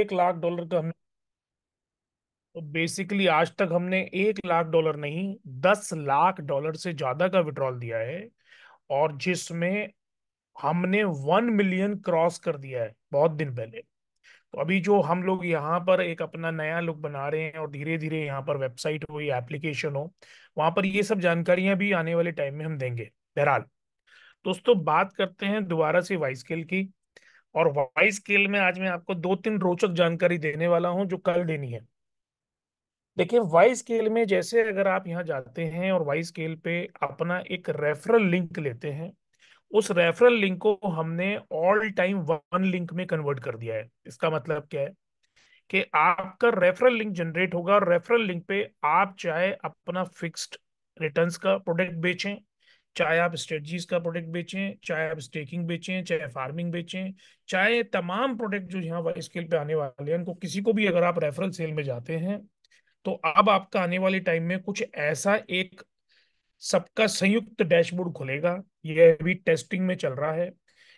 एक लाख डॉलर का हमने तो बेसिकली आज तक हमने एक लाख डॉलर नहीं दस लाख डॉलर से ज्यादा का विड्रॉल दिया है और जिसमें हमने वन मिलियन क्रॉस कर दिया है बहुत दिन पहले तो अभी जो हम लोग यहाँ पर एक अपना नया लुक बना रहे हैं और धीरे धीरे यहाँ पर वेबसाइट हो या एप्लीकेशन हो वहां पर ये सब जानकारियां भी आने वाले टाइम में हम देंगे बहरहाल दोस्तों बात करते हैं दोबारा से वाइस्केल की और वाई स्केल में आज मैं आपको दो तीन रोचक जानकारी देने वाला हूं जो कल देनी है देखिए वाई स्केल में जैसे अगर आप यहां जाते हैं और वाई स्केल पे अपना एक रेफरल लिंक लेते हैं उस रेफरल लिंक को हमने ऑल टाइम वन लिंक में कन्वर्ट कर दिया है इसका मतलब क्या है कि आपका रेफरल लिंक जनरेट होगा और रेफरल लिंक पे आप चाहे अपना फिक्स्ड रिटर्न्स का प्रोडक्ट बेचें चाहे आप स्ट्रेटजीज का प्रोडक्ट बेचें चाहे आप स्टेकिंग बेचें चाहे फार्मिंग बेचें चाहे तमाम प्रोडक्ट जो यहाँ स्केल पे आने वाले हैं उनको किसी को भी अगर आप रेफरल सेल में जाते हैं तो अब आपका आने वाले टाइम में कुछ ऐसा एक सबका संयुक्त डैशबोर्ड खुलेगा यह अभी टेस्टिंग में चल रहा है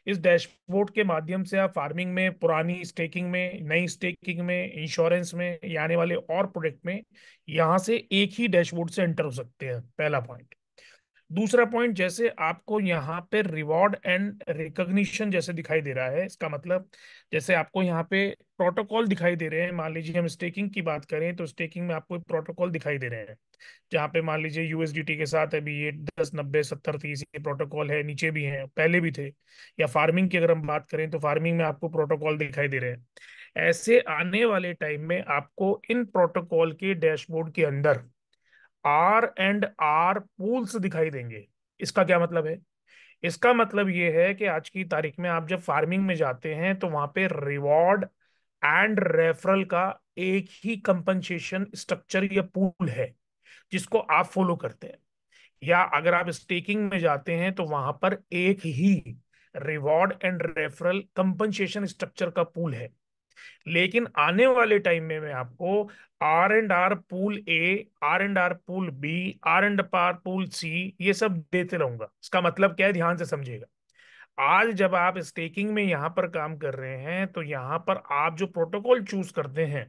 इस डैशबोर्ड के माध्यम से आप फार्मिंग में पुरानी स्टेकिंग में नई स्टेकिंग में इंश्योरेंस में या आने वाले और प्रोडक्ट में यहाँ से एक ही डैशबोर्ड से एंटर हो सकते हैं पहला पॉइंट दूसरा पॉइंट जैसे आपको यहाँ पे रिवॉर्ड एंड रिकोगशन जैसे दिखाई दे रहा है इसका मतलब जैसे आपको यहाँ पे प्रोटोकॉल दिखाई दे रहे हैं मान लीजिए हम स्टेकिंग की बात करें तो स्टेकिंग में आपको प्रोटोकॉल दिखाई दे रहे हैं जहाँ पे मान लीजिए यूएसडीटी के साथ अभी ये दस नब्बे सत्तर तीस ये प्रोटोकॉल है नीचे भी हैं पहले भी थे या फार्मिंग की अगर हम बात करें तो फार्मिंग में आपको प्रोटोकॉल दिखाई दे रहे हैं ऐसे आने वाले टाइम में आपको इन प्रोटोकॉल के डैशबोर्ड के अंदर आर एंड आर पूल्स दिखाई देंगे इसका क्या मतलब है इसका मतलब ये है कि आज की तारीख में आप जब फार्मिंग में जाते हैं तो वहां पे रिवॉर्ड एंड रेफरल का एक ही कंपनसेशन स्ट्रक्चर या पूल है जिसको आप फॉलो करते हैं या अगर आप स्टेकिंग में जाते हैं तो वहां पर एक ही reward and referral compensation structure का पूल है लेकिन आने वाले टाइम में मैं आपको R and R pool A R and R pool B R and R pool C ये सब देते रहूंगा इसका मतलब क्या है ध्यान से समझिएगा आज जब आप स्टेकिंग में यहां पर काम कर रहे हैं तो यहां पर आप जो प्रोटोकॉल चूज करते हैं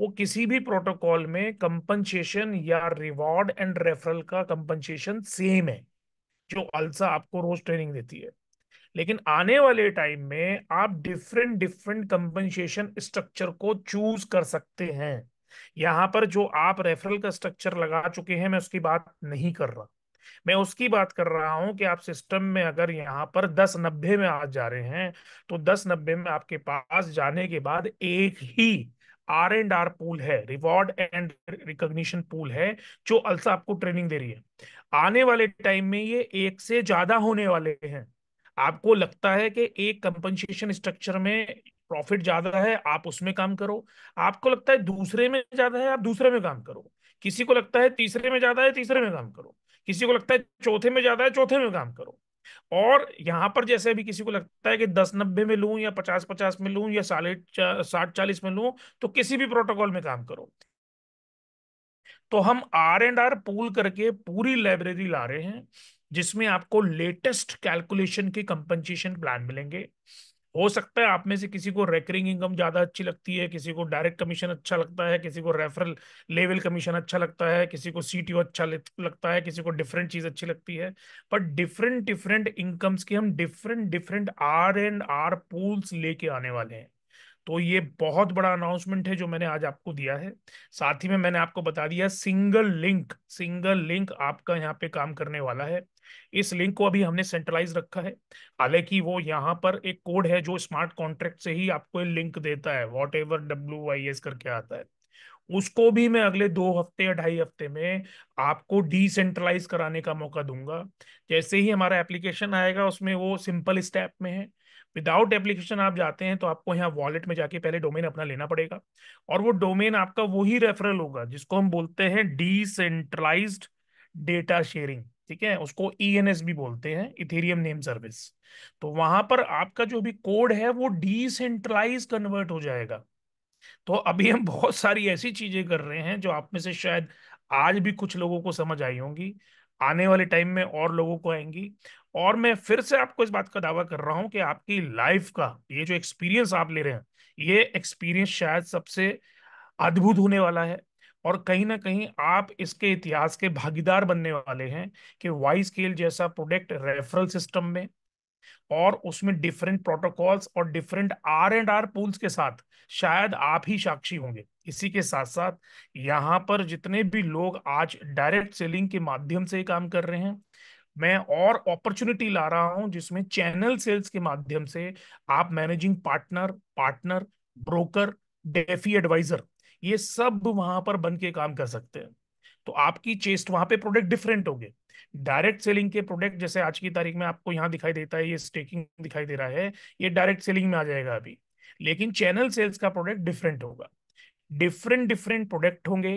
वो किसी भी प्रोटोकॉल में कंपनसेशन या रिवॉर्ड एंड रेफरल का कंपनसेशन सेम है जो अल्सा आपको रोज ट्रेनिंग देती है लेकिन आने वाले टाइम में आप डिफरेंट डिफरेंट कंपनसेशन स्ट्रक्चर को चूज कर सकते हैं यहाँ पर जो आप रेफरल का स्ट्रक्चर लगा चुके हैं मैं उसकी बात नहीं कर रहा मैं उसकी बात कर रहा हूं कि आप सिस्टम में अगर यहाँ पर दस नब्बे में आ जा रहे हैं तो दस नब्बे में आपके पास जाने के बाद एक ही आर एंड आर पूल है रिवॉर्ड एंड रिकॉग्निशन पूल है जो अल्सा आपको ट्रेनिंग दे रही है आने वाले टाइम में ये एक से ज्यादा होने वाले हैं आपको लगता है कि एक कंपनसेशन स्ट्रक्चर में प्रॉफिट ज्यादा है आप उसमें काम करो आपको लगता है दूसरे में ज्यादा है आप दूसरे में काम करो किसी को लगता है तीसरे में ज्यादा है तीसरे में काम करो किसी को लगता है चौथे में ज्यादा है चौथे में काम करो और यहाँ पर जैसे अभी किसी को लगता है कि दस नब्बे में लूं या पचास पचास में लूं या साढ़े साठ चालीस में लूं तो किसी भी प्रोटोकॉल में काम करो तो हम आर एंड आर पूल करके पूरी लाइब्रेरी ला रहे हैं जिसमें आपको लेटेस्ट कैलकुलेशन के कंपनसेशन प्लान मिलेंगे हो सकता है आप में से किसी को रेकरिंग इनकम ज़्यादा अच्छी लगती है किसी को डायरेक्ट कमीशन अच्छा लगता है किसी को रेफरल लेवल कमीशन अच्छा लगता है किसी को सी अच्छा लगता है किसी को डिफरेंट चीज़ अच्छी लगती है पर डिफरेंट डिफरेंट इनकम्स के हम different different R and R pools लेके आने वाले हैं तो ये बहुत बड़ा अनाउंसमेंट है जो मैंने आज आपको दिया है साथ ही में मैंने आपको बता दिया सिंगल लिंक सिंगल लिंक आपका यहाँ पे काम करने वाला है इस लिंक को अभी हमने सेंट्रलाइज रखा है हालांकि वो यहाँ पर एक कोड है जो स्मार्ट कॉन्ट्रैक्ट से ही आपको लिंक देता है whatever W Y S करके आता है उसको भी मैं अगले दो हफ्ते या ढाई हफ्ते में आपको डिसेंट्रलाइज कराने का मौका दूंगा जैसे ही हमारा एप्लीकेशन आएगा उसमें वो सिंपल स्टेप में है विदाउट एप्लीकेशन आप जाते हैं तो आपको यहाँ वॉलेट में जाके पहले डोमेन अपना लेना पड़ेगा और वो डोमेन आपका वही रेफरल होगा जिसको हम बोलते हैं डिसेंट्रलाइज डेटा शेयरिंग ठीक है उसको ई e बोलते हैं इथेरियम नेम सर्विस तो वहां पर आपका जो भी कोड है वो डिसेंट्रलाइज कन्वर्ट हो जाएगा तो अभी हम बहुत सारी ऐसी चीजें कर रहे हैं जो आप में से शायद आज भी कुछ लोगों को समझ आई होंगी आने वाले टाइम में और लोगों को आएंगी और मैं फिर से आपको इस बात का दावा कर रहा हूं कि आपकी लाइफ का ये जो एक्सपीरियंस आप ले रहे हैं ये एक्सपीरियंस शायद सबसे अद्भुत होने वाला है और कहीं ना कहीं आप इसके इतिहास के भागीदार बनने वाले हैं कि वाई स्केल जैसा प्रोडक्ट रेफरल सिस्टम में और उसमें डिफरेंट प्रोटोकॉल्स और different R and R pools के साथ शायद आप ही साक्षी होंगे इसी के साथ साथ यहाँ पर जितने भी लोग आज डायरेक्ट सेलिंग के माध्यम से काम कर रहे हैं मैं और अपॉर्चुनिटी ला रहा हूं जिसमें चैनल सेल्स के माध्यम से आप managing partner partner broker DeFi adviser ये सब वहां पर बन के काम कर सकते हैं तो आपकी चेस्ट वहां पे प्रोडक्ट डिफरेंट होंगे डायरेक्ट सेलिंग के प्रोडक्ट जैसे आज की तारीख में आपको यहाँ दिखाई देता है ये स्टेकिंग दिखाई दे रहा है ये डायरेक्ट सेलिंग में आ जाएगा अभी लेकिन चैनल सेल्स का प्रोडक्ट डिफरेंट होगा डिफरेंट डिफरेंट प्रोडक्ट होंगे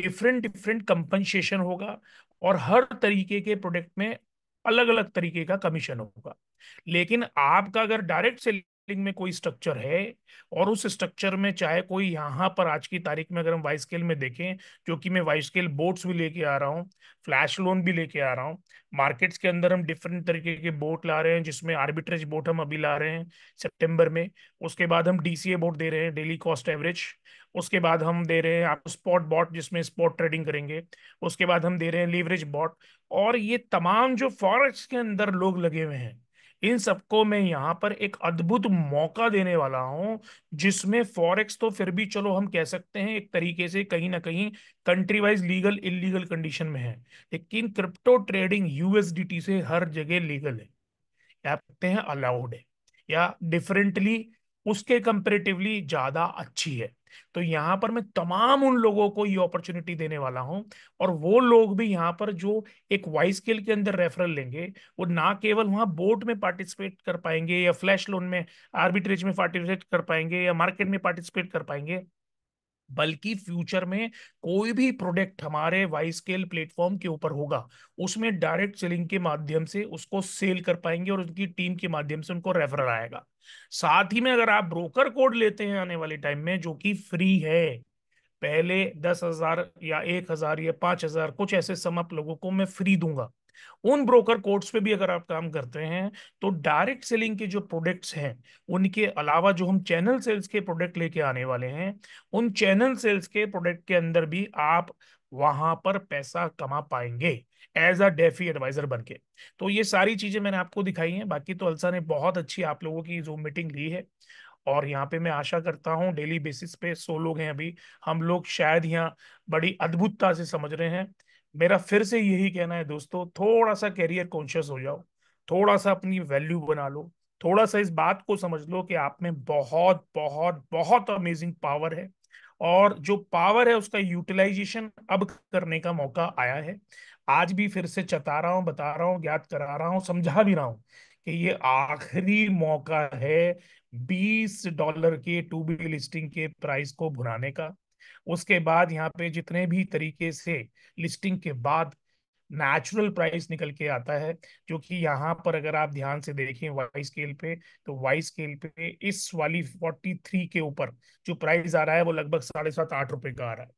डिफरेंट डिफरेंट कंपनसेशन होगा और हर तरीके के प्रोडक्ट में अलग अलग तरीके का कमीशन होगा लेकिन आपका अगर डायरेक्ट सेलिंग स्केलिंग में कोई स्ट्रक्चर है और उस स्ट्रक्चर में चाहे कोई यहाँ पर आज की तारीख में अगर हम वाई स्केल में देखें क्योंकि मैं वाई स्केल बोट्स भी लेके आ रहा हूँ फ्लैश लोन भी लेके आ रहा हूँ मार्केट्स के अंदर हम डिफरेंट तरीके के बोट ला रहे हैं जिसमें आर्बिट्रेज बोट हम अभी ला रहे हैं सेप्टेम्बर में उसके बाद हम डी बोट दे रहे हैं डेली कॉस्ट एवरेज उसके बाद हम दे रहे हैं आपको स्पॉट बॉट जिसमें स्पॉट ट्रेडिंग करेंगे उसके बाद हम दे रहे हैं लीवरेज बॉट और ये तमाम जो फॉरेक्स के अंदर लोग लगे हुए हैं इन सबको मैं यहाँ पर एक अद्भुत मौका देने वाला हूँ जिसमें फॉरेक्स तो फिर भी चलो हम कह सकते हैं एक तरीके से कहीं ना कहीं country wise legal illegal condition में है लेकिन क्रिप्टो ट्रेडिंग यूएसडीटी से हर जगह लीगल है या कहते हैं अलाउड है या डिफरेंटली उसके कंपेरेटिवली ज़्यादा अच्छी है तो यहाँ पर मैं तमाम उन लोगों को ये अपॉर्चुनिटी देने वाला हूँ और वो लोग भी यहाँ पर जो एक वाई स्केल के अंदर रेफरल लेंगे वो ना केवल वहाँ बोर्ड में पार्टिसिपेट कर पाएंगे या फ्लैश लोन में आर्बिट्रेज में पार्टिसिपेट कर पाएंगे या मार्केट में पार्टिसिपेट कर पाएंगे बल्कि फ्यूचर में कोई भी प्रोडक्ट हमारे वाई स्केल प्लेटफॉर्म के ऊपर होगा उसमें डायरेक्ट सेलिंग के माध्यम से उसको सेल कर पाएंगे और उनकी टीम के माध्यम से उनको रेफरल आएगा साथ ही में अगर आप ब्रोकर कोड लेते हैं आने वाले टाइम में जो कि फ्री है पहले दस हजार या एक हजार या पांच हजार कुछ ऐसे समप लोगों को मैं फ्री दूंगा उन ब्रोकर कोड्स पे भी अगर आप काम करते हैं तो डायरेक्ट सेलिंग के जो प्रोडक्ट्स हैं उनके अलावा जो हम चैनल सेल्स के प्रोडक्ट लेके आने वाले हैं उन चैनल सेल्स के प्रोडक्ट के अंदर भी आप वहां पर पैसा कमा पाएंगे एज अ डेफी एडवाइजर बन के तो ये सारी चीजें मैंने आपको दिखाई हैं बाकी तो अल्सा ने बहुत अच्छी आप लोगों की जो मीटिंग ली है और यहाँ पे मैं आशा करता हूँ डेली बेसिस पे सो लोग हैं अभी हम लोग शायद यहाँ बड़ी अद्भुतता से समझ रहे हैं मेरा फिर से यही कहना है दोस्तों थोड़ा सा कैरियर कॉन्शियस हो जाओ थोड़ा सा अपनी वैल्यू बना लो थोड़ा सा इस बात को समझ लो कि आप में बहुत बहुत बहुत अमेजिंग पावर है और जो पावर है उसका यूटिलाइजेशन अब करने का मौका आया है आज भी फिर से चता रहा हूँ बता रहा हूँ ज्ञात करा रहा हूँ समझा भी रहा हूँ कि ये आखिरी मौका है 20 डॉलर के टू बी लिस्टिंग के प्राइस को भुनाने का उसके बाद यहाँ पे जितने भी तरीके से लिस्टिंग के बाद नेचुरल प्राइस निकल के आता है जो कि यहाँ पर अगर आप ध्यान से देखें वाई स्केल पे तो वाई स्केल पे इस वाली फोर्टी थ्री के ऊपर जो प्राइस आ रहा है वो लगभग साढ़े सात आठ रुपए का आ रहा है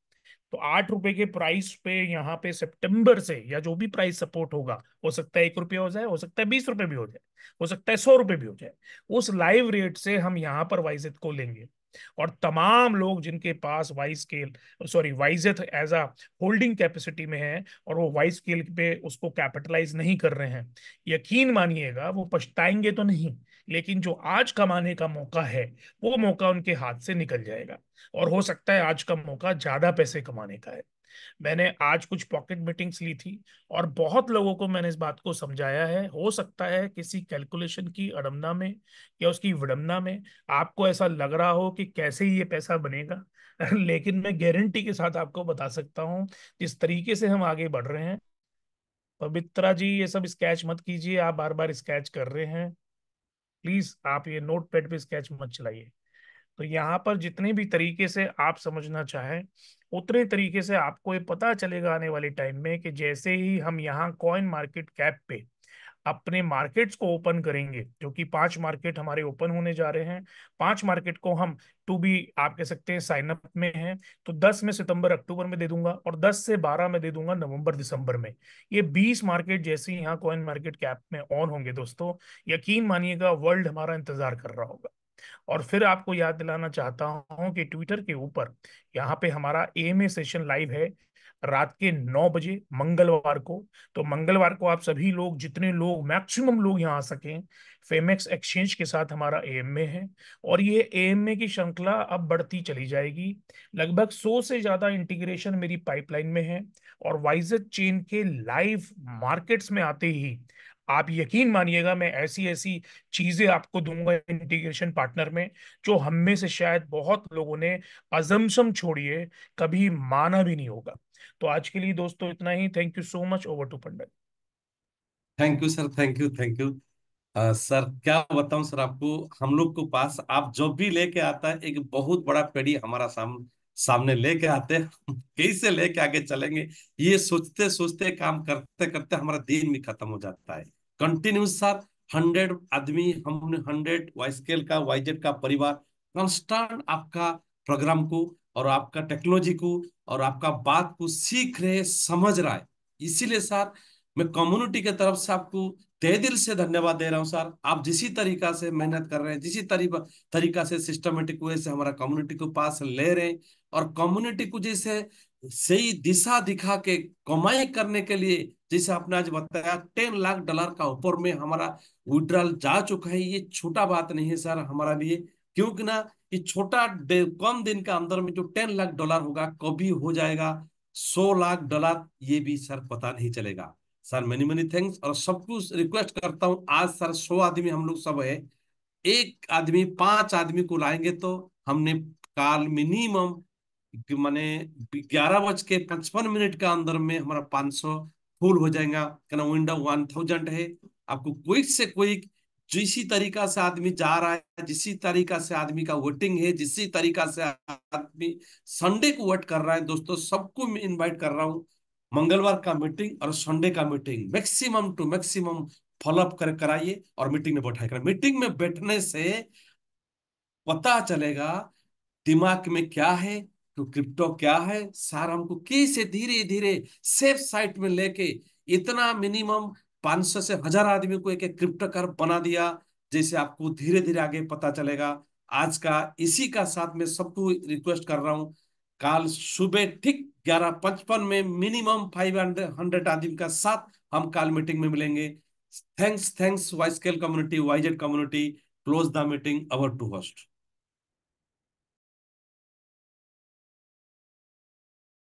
तो आठ रुपए के प्राइस पे यहाँ पे सितंबर से या जो भी प्राइस सपोर्ट होगा हो सकता है एक रुपये हो जाए हो सकता है बीस रुपए भी हो जाए हो सकता है सौ रुपए भी हो जाए उस लाइव रेट से हम यहाँ पर वाइजित को लेंगे और तमाम लोग जिनके पास वाई स्केल सॉरी वाइजेथ एज अ होल्डिंग कैपेसिटी में है और वो वाई स्केल पे उसको कैपिटलाइज नहीं कर रहे हैं यकीन मानिएगा वो पछताएंगे तो नहीं लेकिन जो आज कमाने का मौका है वो मौका उनके हाथ से निकल जाएगा और हो सकता है आज का मौका ज्यादा पैसे कमाने का है मैंने आज कुछ पॉकेट मीटिंग्स ली थी और बहुत लोगों को मैंने इस बात को समझाया है हो सकता है किसी कैलकुलेशन की अड़मना में या उसकी विडम्बना में आपको ऐसा लग रहा हो कि कैसे ये पैसा बनेगा लेकिन मैं गारंटी के साथ आपको बता सकता हूँ जिस तरीके से हम आगे बढ़ रहे हैं पवित्रा जी ये सब स्केच मत कीजिए आप बार बार स्केच कर रहे हैं प्लीज आप ये नोट पैड पर स्केच मत चलाइए तो यहाँ पर जितने भी तरीके से आप समझना चाहें उतने तरीके से आपको ये पता चलेगा आने वाले टाइम में कि जैसे ही हम यहाँ कॉइन मार्केट कैप पे अपने मार्केट्स को ओपन करेंगे जो कि पांच मार्केट हमारे ओपन होने जा रहे हैं पांच मार्केट को हम टू बी आप कह सकते हैं साइन अप में हैं तो 10 में सितंबर अक्टूबर में दे दूंगा और 10 से 12 में दे दूंगा नवंबर दिसंबर में ये 20 मार्केट जैसे यहाँ कॉइन मार्केट कैप में ऑन होंगे दोस्तों यकीन मानिएगा वर्ल्ड हमारा इंतजार कर रहा होगा और फिर आपको याद दिलाना चाहता हूँ कि ट्विटर के ऊपर यहाँ पे हमारा एम ए सेशन लाइव है रात के नौ बजे मंगलवार को तो मंगलवार को आप सभी लोग जितने लोग मैक्सिमम लोग यहाँ आ सकें फेमेक्स एक्सचेंज के साथ हमारा एम ए है और ये एम ए की श्रृंखला अब बढ़ती चली जाएगी लगभग सौ से ज़्यादा इंटीग्रेशन मेरी पाइपलाइन में है और वाइजेड चेन के लाइव मार्केट्स में आते ही आप यकीन मानिएगा मैं ऐसी ऐसी चीज़ें आपको दूंगा इंटीग्रेशन पार्टनर में जो हम में से शायद बहुत लोगों ने अजमसम छोड़िए कभी माना भी नहीं होगा तो आज के लिए दोस्तों इतना ही thank you so much over to Pandit thank you sir thank you thank you sir क्या बताऊं सर आपको हम लोग को पास आप जो भी लेके आता है एक बहुत बड़ा पेड़ी हमारा साम, सामने लेके आते हैं कैसे लेके आगे चलेंगे ये सोचते सोचते काम करते करते हमारा दिन भी खत्म हो जाता है कंटिन्यूस सर हंड्रेड आदमी हमने हंड्रेड वाई स्केल का वाईजेड का परिवार कंस्टेंट आपका प्रोग्राम को और आपका टेक्नोलॉजी को और आपका बात को सीख रहे समझ रहा है इसीलिए सर मैं कम्युनिटी के तरफ से आपको तय दिल से धन्यवाद दे रहा हूँ सर आप जिसी तरीका से मेहनत कर रहे हैं जिसी तरीका तरीका से सिस्टमेटिक वे से हमारा कम्युनिटी को पास ले रहे हैं और कम्युनिटी को जैसे सही दिशा दिखा के कमाई करने के लिए जैसे आपने आज बताया टेन लाख डॉलर का ऊपर में हमारा विड्रॉल जा चुका है ये छोटा बात नहीं है सर हमारा लिए क्योंकि ना ये छोटा कम दिन के अंदर में जो टेन लाख डॉलर होगा कभी हो जाएगा सौ लाख डॉलर ये भी सर पता नहीं चलेगा सर मेनी मेनी थैंक्स और सब कुछ रिक्वेस्ट करता हूँ आज सर सौ आदमी हम लोग सब है एक आदमी पांच आदमी को लाएंगे तो हमने काल मिनिमम माने ग्यारह बज के पचपन मिनट के अंदर में हमारा पांच सौ फुल हो जाएगा क्या विंडो वन थाउजेंड है आपको कोई से कोई जिस तरीका से आदमी जा रहा है जिस तरीका से आदमी का वोटिंग है जिसी तरीका से आदमी संडे को वोट कर रहा है दोस्तों सबको मैं इनवाइट कर रहा हूँ मंगलवार का मीटिंग और संडे का meeting maximum to maximum follow up कर कराइए और मीटिंग में बैठा कर मीटिंग में बैठने से पता चलेगा दिमाग में क्या है तो क्रिप्टो क्या है सर हमको कैसे धीरे धीरे सेफ साइट में लेके इतना मिनिमम 500 से हजार आदमी को एक एक क्रिप्टो कर बना दिया जैसे आपको धीरे धीरे आगे पता चलेगा आज का इसी का साथ में सबको रिक्वेस्ट कर रहा हूँ काल सुबह ठीक ग्यारह पचपन में मिनिमम फाइव हंड्रेड आदमी का साथ हम कल मीटिंग में मिलेंगे thanks thanks vice community YZ community close the meeting our to host